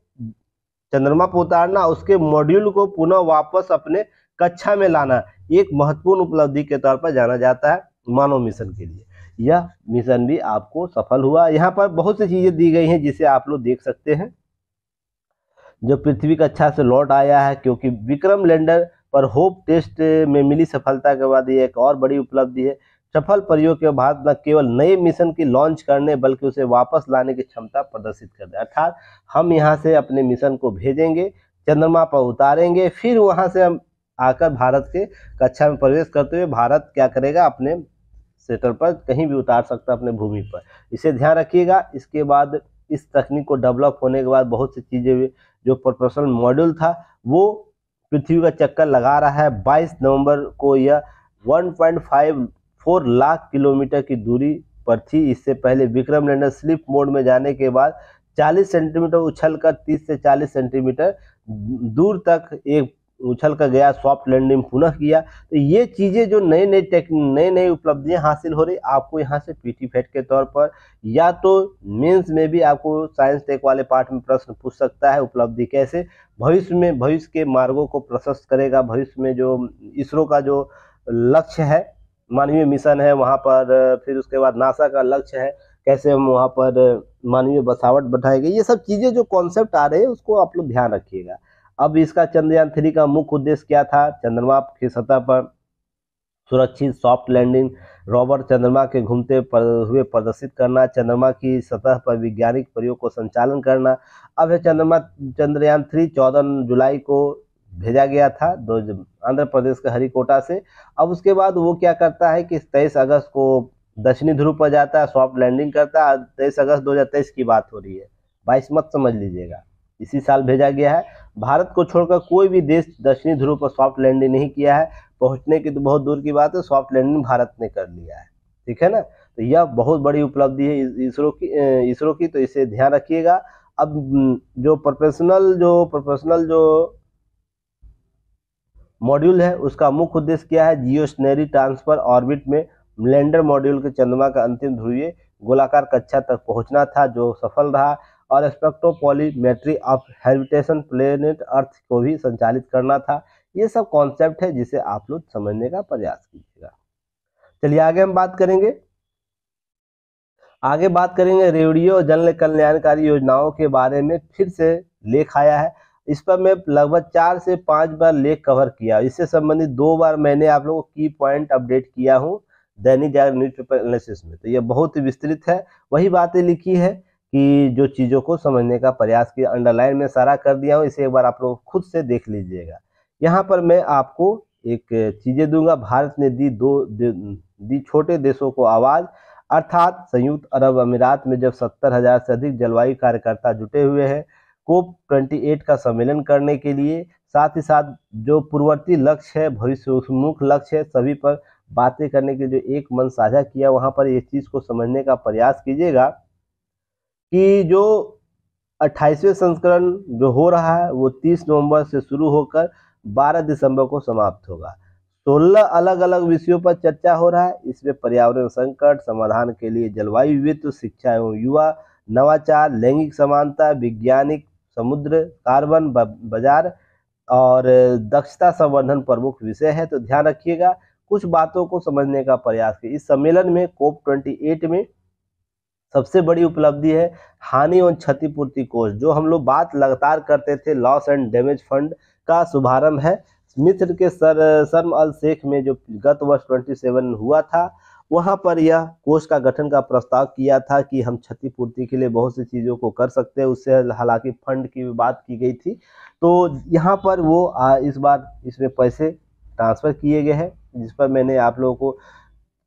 चंद्रमा पर उतारना उसके मॉड्यूल को पुनः वापस अपने कक्षा में लाना एक महत्वपूर्ण उपलब्धि के तौर पर जाना जाता है मानव मिशन के लिए यह मिशन भी आपको सफल हुआ यहाँ पर बहुत सी चीजें दी गई हैं जिसे आप लोग देख सकते हैं जो पृथ्वी कक्षा से लौट आया है क्योंकि विक्रम लैंडर पर होप टेस्ट में मिली सफलता के बाद ये एक और बड़ी उपलब्धि है सफल प्रयोग के बाद न केवल नए मिशन की लॉन्च करने बल्कि उसे वापस लाने की क्षमता प्रदर्शित कर दे अर्थात हम यहाँ से अपने मिशन को भेजेंगे चंद्रमा पर उतारेंगे फिर वहाँ से हम आकर भारत के कक्षा में प्रवेश करते हुए भारत क्या करेगा अपने सेटल पर कहीं भी उतार सकता है अपने भूमि पर इसे ध्यान रखिएगा इसके बाद इस तकनीक को डेवलप होने के बाद बहुत सी चीज़ें जो प्रोफेशनल मॉड्यूल था वो पृथ्वी का चक्कर लगा रहा है 22 नवंबर को यह 1.54 लाख किलोमीटर की दूरी पर थी इससे पहले विक्रम लैंडर स्लिप मोड में जाने के बाद 40 सेंटीमीटर उछलकर 30 से 40 सेंटीमीटर दूर तक एक उछल कर गया सॉफ्ट लैंडिंग पुनः किया तो ये चीज़ें जो नए नए टेक नए नए उपलब्धियां हासिल हो रही आपको यहाँ से पीटी फेट के तौर पर या तो मेंस में भी आपको साइंस टेक वाले पार्ट में प्रश्न पूछ सकता है उपलब्धि कैसे भविष्य में भविष्य के मार्गों को प्रशस्त करेगा भविष्य में जो इसरो का जो लक्ष्य है मानवीय मिशन है वहाँ पर फिर उसके बाद नासा का लक्ष्य है कैसे हम वहाँ पर मानवीय बसावट बढ़ाएंगे ये सब चीज़ें जो कॉन्सेप्ट आ रहे हैं उसको आप लोग ध्यान रखिएगा अब इसका चंद्रयान थ्री का मुख्य उद्देश्य क्या था चंद्रमा की सतह पर सुरक्षित सॉफ्ट लैंडिंग रॉबर्ट चंद्रमा के घूमते पर हुए प्रदर्शित करना चंद्रमा की सतह पर वैज्ञानिक प्रयोग को संचालन करना अब यह चंद्रमा चंद्रयान थ्री चौदह जुलाई को भेजा गया था दो आंध्र प्रदेश के हरिकोटा से अब उसके बाद वो क्या करता है कि तेईस अगस्त को दक्षिणी ध्रुव पर जाता है सॉफ्ट लैंडिंग करता है तेईस अगस्त दो की बात हो रही है बाईस मत समझ लीजिएगा इसी साल भेजा गया है भारत को छोड़कर कोई भी देश दक्षिणी ध्रुव पर सॉफ्ट लैंडिंग नहीं किया है पहुंचने की तो बहुत दूर की बात है सॉफ्ट लैंडिंग भारत ने कर लिया है ठीक है ना तो यह बहुत बड़ी उपलब्धि है इसरो की इसरो की तो इसे ध्यान रखिएगा अब जो प्रोफेशनल जो प्रोफेशनल जो मॉड्यूल है उसका मुख्य उद्देश्य क्या है जियो ट्रांसफर ऑर्बिट में लैंडर मॉड्यूल के चंद्रमा का अंतिम ध्रुवीय गोलाकार कक्षा तक पहुंचना था जो सफल रहा और spectropolarimetry of habitation planet Earth को भी संचालित करना था ये सब कॉन्सेप्ट है जिसे आप लोग समझने का प्रयास कीजिएगा चलिए आगे हम बात करेंगे आगे बात करेंगे रेडियो जन कल्याणकारी योजनाओं के बारे में फिर से लेख आया है इस पर मैं लगभग चार से पांच बार लेख कवर किया इससे संबंधित दो बार मैंने आप लोगों को की पॉइंट अपडेट किया हूँ दैनिक जागरण न्यूज पेपर एनालिसिस में तो यह बहुत विस्तृत है वही बातें लिखी है की जो चीज़ों को समझने का प्रयास किया अंडरलाइन में सारा कर दिया हूँ इसे एक बार आप लोग खुद से देख लीजिएगा यहाँ पर मैं आपको एक चीज़ें दूंगा भारत ने दी दो दी छोटे देशों को आवाज़ अर्थात संयुक्त अरब अमीरात में जब सत्तर हजार से अधिक जलवायु कार्यकर्ता जुटे हुए हैं कोप 28 का सम्मेलन करने के लिए साथ ही साथ जो पूर्ववर्ती लक्ष्य है भविष्य उन्मुख लक्ष्य है सभी पर बातें करने के जो एक मन साझा किया वहाँ पर इस चीज़ को समझने का प्रयास कीजिएगा कि जो 28वें संस्करण जो हो रहा है वो 30 नवंबर से शुरू होकर 12 दिसंबर को समाप्त होगा 16 अलग अलग विषयों पर चर्चा हो रहा है इसमें पर्यावरण संकट समाधान के लिए जलवायु वित्त शिक्षा एवं युवा नवाचार लैंगिक समानता वैज्ञानिक समुद्र कार्बन बाजार और दक्षता संवर्धन प्रमुख विषय है तो ध्यान रखिएगा कुछ बातों को समझने का प्रयास किया इस सम्मेलन में कोप ट्वेंटी में सबसे बड़ी उपलब्धि है हानि और क्षतिपूर्ति कोष जो हम लोग बात लगातार करते थे लॉस एंड डैमेज फंड का शुभारंभ है मिस्र के सर शर्म अल शेख में जो गत वर्ष 27 हुआ था वहां पर यह कोष का गठन का प्रस्ताव किया था कि हम क्षतिपूर्ति के लिए बहुत सी चीज़ों को कर सकते हैं उससे हालांकि फंड की भी बात की गई थी तो यहाँ पर वो इस बार इसमें पैसे ट्रांसफ़र किए गए हैं जिस पर मैंने आप लोगों को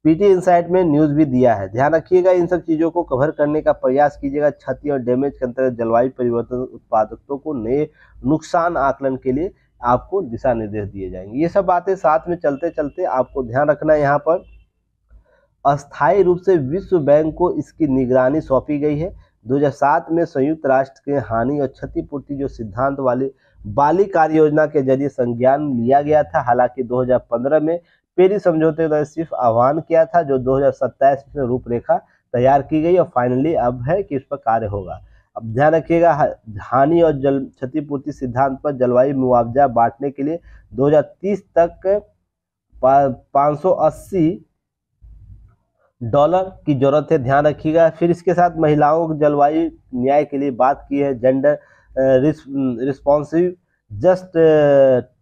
पीटी इंसाइट में न्यूज भी दिया है ध्यान रखिएगा इन सब चीजों को कवर करने का प्रयास कीजिएगा क्षति और डैमेज के अंतर्गत जलवायु परिवर्तन उत्पादकों को नए नुकसान आकलन के लिए आपको दिशा निर्देश दिए जाएंगे ये सब बातें साथ में चलते चलते आपको ध्यान रखना है यहाँ पर अस्थायी रूप से विश्व बैंक को इसकी निगरानी सौंपी गई है 2007 में संयुक्त राष्ट्र के हानि और क्षतिपूर्ति जो सिद्धांत वाले बाली कार्य योजना के जरिए संज्ञान लिया गया था हालांकि 2015 में पेरिस समझौते का सिर्फ आह्वान किया था जो 2027 में रूपरेखा तैयार की गई और फाइनली अब है कि इस पर कार्य होगा अब ध्यान रखिएगा हानि और जल क्षतिपूर्ति सिद्धांत पर जलवायु मुआवजा बांटने के लिए 2030 तक 580 डॉलर की जरूरत है ध्यान रखिएगा फिर इसके साथ महिलाओं को जलवायु न्याय के लिए बात की है gender responsive just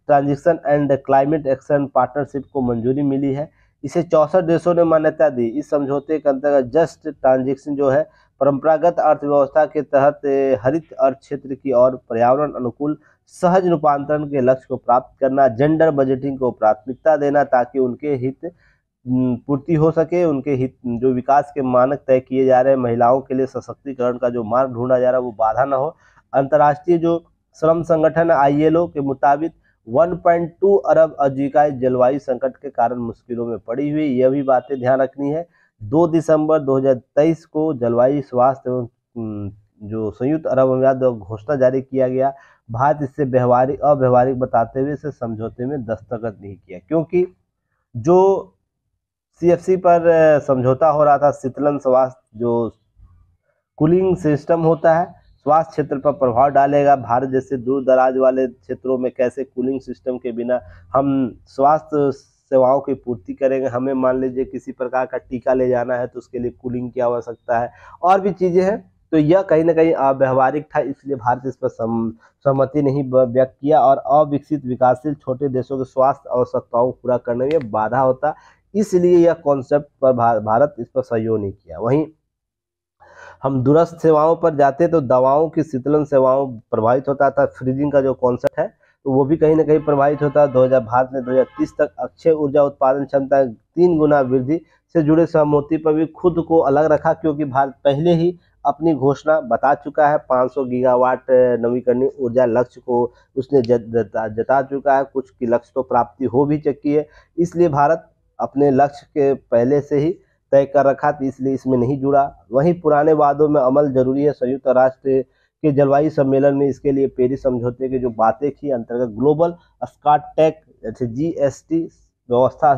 transition and climate action partnership को मंजूरी मिली है इसे चौसठ देशों ने मान्यता दी इस समझौते के अंतर्गत जस्ट ट्रांजिशन जो है परंपरागत अर्थव्यवस्था के तहत हरित अर्थ क्षेत्र की और पर्यावरण अनुकूल सहज रूपांतरण के लक्ष्य को प्राप्त करना जेंडर बजटिंग को प्राथमिकता देना ताकि उनके हित पूर्ति हो सके उनके हित जो विकास के मानक तय किए जा रहे हैं महिलाओं के लिए सशक्तिकरण का जो मार्ग ढूंढा जा रहा है वो बाधा ना हो अंतर्राष्ट्रीय जो श्रम संगठन आई के मुताबिक 1.2 अरब अजीकाएं जलवायु संकट के कारण मुश्किलों में पड़ी हुई यह भी बातें ध्यान रखनी है 2 दिसंबर 2023 को जलवायु स्वास्थ्य एवं जो संयुक्त अरब अमीरात घोषणा जारी किया गया भारत इससे व्यवहारिक अव्यवहारिक बताते हुए इसे समझौते में दस्तखत नहीं किया क्योंकि जो सी पर समझौता हो रहा था शीतलन स्वास्थ्य जो कूलिंग सिस्टम होता है स्वास्थ्य क्षेत्र पर प्रभाव डालेगा भारत जैसे दूर दराज वाले क्षेत्रों में कैसे कूलिंग सिस्टम के बिना हम स्वास्थ्य सेवाओं की पूर्ति करेंगे हमें मान लीजिए किसी प्रकार का टीका ले जाना है तो उसके लिए कूलिंग की आवश्यकता है और भी चीज़ें हैं तो यह कहीं ना कहीं अव्यवहारिक था इसलिए भारत इस पर सहमति नहीं व्यक्त किया और अविकसित विकासशील छोटे देशों के स्वास्थ्य आवश्यकताओं को पूरा करने में बाधा होता इसलिए यह कॉन्सेप्ट पर भारत इस पर सहयोग नहीं किया वहीं हम दूरस्थ सेवाओं पर जाते तो दवाओं की शीतलन सेवाओं प्रभावित होता था फ्रीजिंग का जो कॉन्सेप्ट है तो वो भी कहीं ना कहीं प्रभावित होता है दो भारत हज़ार तीस तक अक्षय ऊर्जा उत्पादन क्षमता तीन गुना वृद्धि से जुड़े सहमति पर भी खुद को अलग रखा क्योंकि भारत पहले ही अपनी घोषणा बता चुका है 500 गीगावाट नवीकरणीय ऊर्जा लक्ष्य को उसने जता जता चुका है कुछ की लक्ष्य तो प्राप्ति हो भी चुकी है इसलिए भारत अपने लक्ष्य के पहले से ही तय कर रखा था इसलिए इसमें नहीं जुड़ा वहीं पुराने वादों में अमल जरूरी है संयुक्त राष्ट्र के जलवायु सम्मेलन में इसके लिए पेरिस समझौते की जो बातें थी अंतर्गत ग्लोबल स्काट जी एस जीएसटी व्यवस्था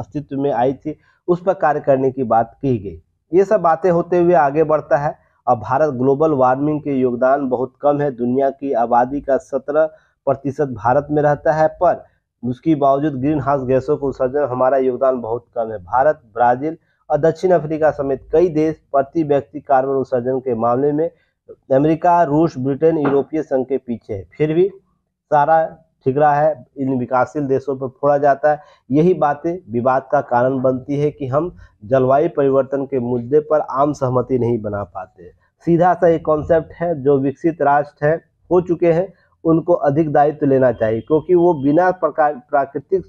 अस्तित्व में आई थी उस पर कार्य करने की बात की गई ये सब बातें होते हुए आगे बढ़ता है अब भारत ग्लोबल वार्मिंग के योगदान बहुत कम है दुनिया की आबादी का सत्रह प्रतिशत भारत में रहता है पर उसके बावजूद ग्रीन हाउस गैसों के उत्सर्जन हमारा योगदान बहुत कम है भारत ब्राजील और दक्षिण अफ्रीका समेत कई देश प्रति व्यक्ति कार्बन उत्सर्जन के मामले में अमेरिका रूस ब्रिटेन यूरोपीय संघ के पीछे है फिर भी सारा ठिकरा है इन विकासशील देशों पर फोड़ा जाता है यही बातें विवाद का कारण बनती है कि हम जलवायु परिवर्तन के मुद्दे पर आम सहमति नहीं बना पाते सीधा सा एक कॉन्सेप्ट है जो विकसित राष्ट्र है हो चुके हैं उनको अधिक दायित्व लेना चाहिए क्योंकि वो बिना प्रकार प्राकृतिक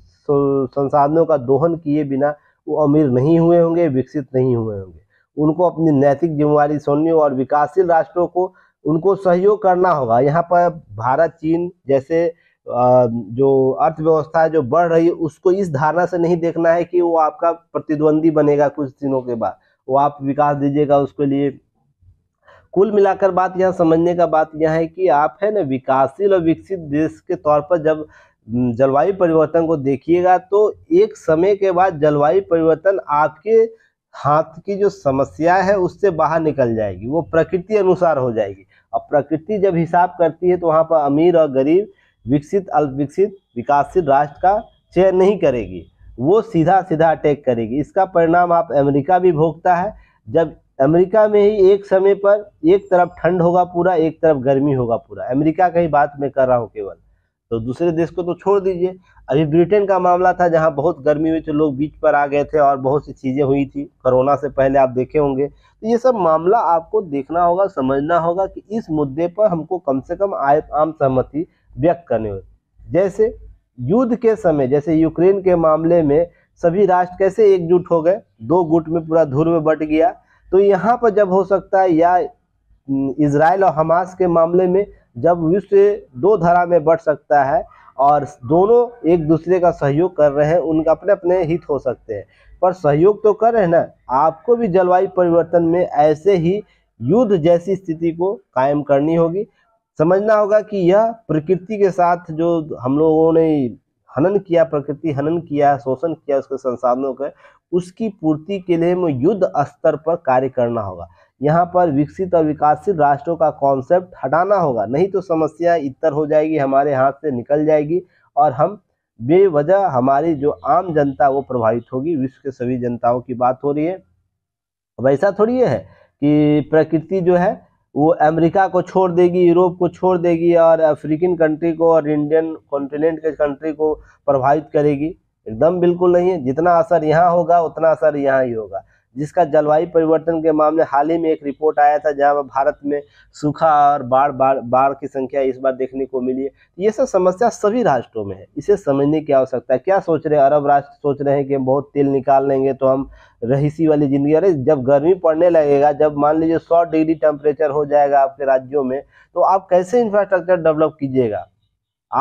संसाधनों का दोहन किए बिना वो अमीर नहीं हुए होंगे विकसित नहीं हुए होंगे उनको अपनी नैतिक जिम्मेवारी सोनी और विकासशील राष्ट्रों को उनको सहयोग करना होगा यहाँ पर भारत चीन जैसे जो अर्थव्यवस्था जो बढ़ रही है उसको इस धारणा से नहीं देखना है कि वो आपका प्रतिद्वंदी बनेगा कुछ दिनों के बाद वो आप विकास दीजिएगा उसके लिए कुल मिलाकर बात यहाँ समझने का बात यह है कि आप है ना विकासशील और विकसित देश के तौर पर जब जलवायु परिवर्तन को देखिएगा तो एक समय के बाद जलवायु परिवर्तन आपके हाथ की जो समस्या है उससे बाहर निकल जाएगी वो प्रकृति अनुसार हो जाएगी अब प्रकृति जब हिसाब करती है तो वहाँ पर अमीर और गरीब विकसित अल्पविकसित विकासशील राष्ट्र का चयन नहीं करेगी वो सीधा सीधा अटैक करेगी इसका परिणाम आप अमेरिका भी भोगता है जब अमेरिका में ही एक समय पर एक तरफ ठंड होगा पूरा एक तरफ गर्मी होगा पूरा अमेरिका का ही बात मैं कर रहा हूँ केवल तो दूसरे देश को तो छोड़ दीजिए अभी ब्रिटेन का मामला था जहाँ बहुत गर्मी हुई थी तो लोग बीच पर आ गए थे और बहुत सी चीज़ें हुई थी कोरोना से पहले आप देखे होंगे तो ये सब मामला आपको देखना होगा समझना होगा कि इस मुद्दे पर हमको कम से कम आय आम सहमति व्यक्त करनी होगी जैसे युद्ध के समय जैसे यूक्रेन के मामले में सभी राष्ट्र कैसे एकजुट हो गए दो गुट में पूरा धुर में बट गया तो यहाँ पर जब हो सकता है या इसराइल और हमास के मामले में जब विश्व दो धारा में बढ़ सकता है और दोनों एक दूसरे का सहयोग कर रहे हैं उनका अपने अपने हित हो सकते हैं पर सहयोग तो कर रहे हैं ना आपको भी जलवायु परिवर्तन में ऐसे ही युद्ध जैसी स्थिति को कायम करनी होगी समझना होगा कि यह प्रकृति के साथ जो हम लोगों ने हनन किया प्रकृति हनन किया शोषण किया उसके संसाधनों के उसकी पूर्ति के लिए हमें युद्ध स्तर पर कार्य करना होगा यहाँ पर विकसित और विकासशील राष्ट्रों का कॉन्सेप्ट हटाना होगा नहीं तो समस्या इतर हो जाएगी हमारे हाथ से निकल जाएगी और हम बेवजह हमारी जो आम जनता वो प्रभावित होगी विश्व के सभी जनताओं की बात हो रही है वैसा थोड़ी है कि प्रकृति जो है वो अमेरिका को छोड़ देगी यूरोप को छोड़ देगी और अफ्रीकन कंट्री को और इंडियन कॉन्टिनेंट के कंट्री को प्रभावित करेगी एकदम बिल्कुल नहीं है जितना असर यहाँ होगा उतना असर यहाँ ही होगा जिसका जलवायु परिवर्तन के मामले हाल ही में एक रिपोर्ट आया था जहां भारत में सूखा और बाढ़ बाढ़ बाढ़ की संख्या इस बार देखने को मिली है तो ये सब समस्या सभी राष्ट्रों में है इसे समझने की आवश्यकता है क्या सोच रहे हैं अरब राष्ट्र सोच रहे हैं कि हम बहुत तेल निकाल लेंगे तो हम रहीसी वाली जिंदगी अरे जब गर्मी पड़ने लगेगा जब मान लीजिए सौ डिग्री टेम्परेचर हो जाएगा आपके राज्यों में तो आप कैसे इंफ्रास्ट्रक्चर डेवलप कीजिएगा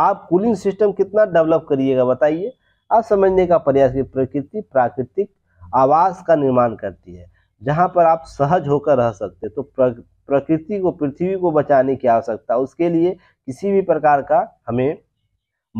आप कूलिंग सिस्टम कितना डेवलप करिएगा बताइए आप समझने का प्रयास की प्रकृति प्राकृतिक आवास का निर्माण करती है जहाँ पर आप सहज होकर रह सकते तो प्रकृति को पृथ्वी को बचाने की आवश्यकता उसके लिए किसी भी प्रकार का हमें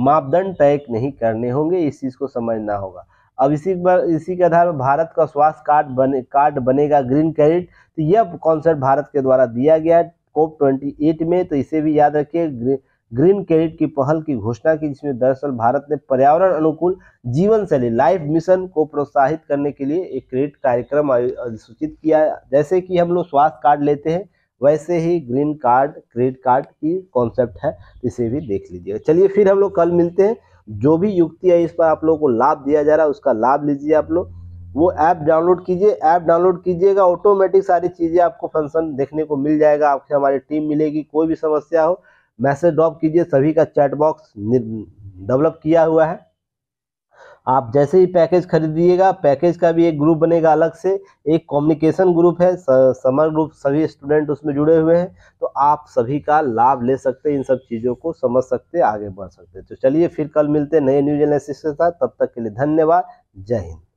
मापदंड तय नहीं करने होंगे इस चीज़ को समझना होगा अब इसी पर इसी के आधार पर भारत का स्वास्थ्य कार्ड बने कार्ड बनेगा ग्रीन क्रेडिट तो यह कॉन्सेप्ट भारत के द्वारा दिया गया है कोप ट्वेंटी एट में तो इसे भी याद रखिए ग्रीन क्रेडिट की पहल की घोषणा की जिसमें दरअसल भारत ने पर्यावरण अनुकूल जीवन शैली लाइफ मिशन को प्रोत्साहित करने के लिए एक क्रेडिट कार्यक्रम अधिसूचित किया जैसे कि हम लोग स्वास्थ्य कार्ड लेते हैं वैसे ही ग्रीन कार्ड क्रेडिट कार्ड की कॉन्सेप्ट है इसे भी देख लीजिएगा चलिए फिर हम लोग कल मिलते हैं जो भी युक्ति है इस पर आप लोगों को लाभ दिया जा रहा है उसका लाभ लीजिए आप लोग वो ऐप डाउनलोड कीजिए ऐप डाउनलोड कीजिएगा ऑटोमेटिक सारी चीज़ें आपको फंक्शन देखने को मिल जाएगा आपसे हमारी टीम मिलेगी कोई भी समस्या हो मैसेज ड्रॉप कीजिए सभी का चैट बॉक्स डेवलप किया हुआ है आप जैसे ही पैकेज खरीदिएगा पैकेज का भी एक ग्रुप बनेगा अलग से एक कम्युनिकेशन ग्रुप है समर ग्रुप सभी स्टूडेंट उसमें जुड़े हुए हैं तो आप सभी का लाभ ले सकते हैं इन सब चीज़ों को समझ सकते आगे बढ़ सकते तो चलिए फिर कल मिलते नए न्यूज एनालिसिस के साथ तब तक के लिए धन्यवाद जय हिंद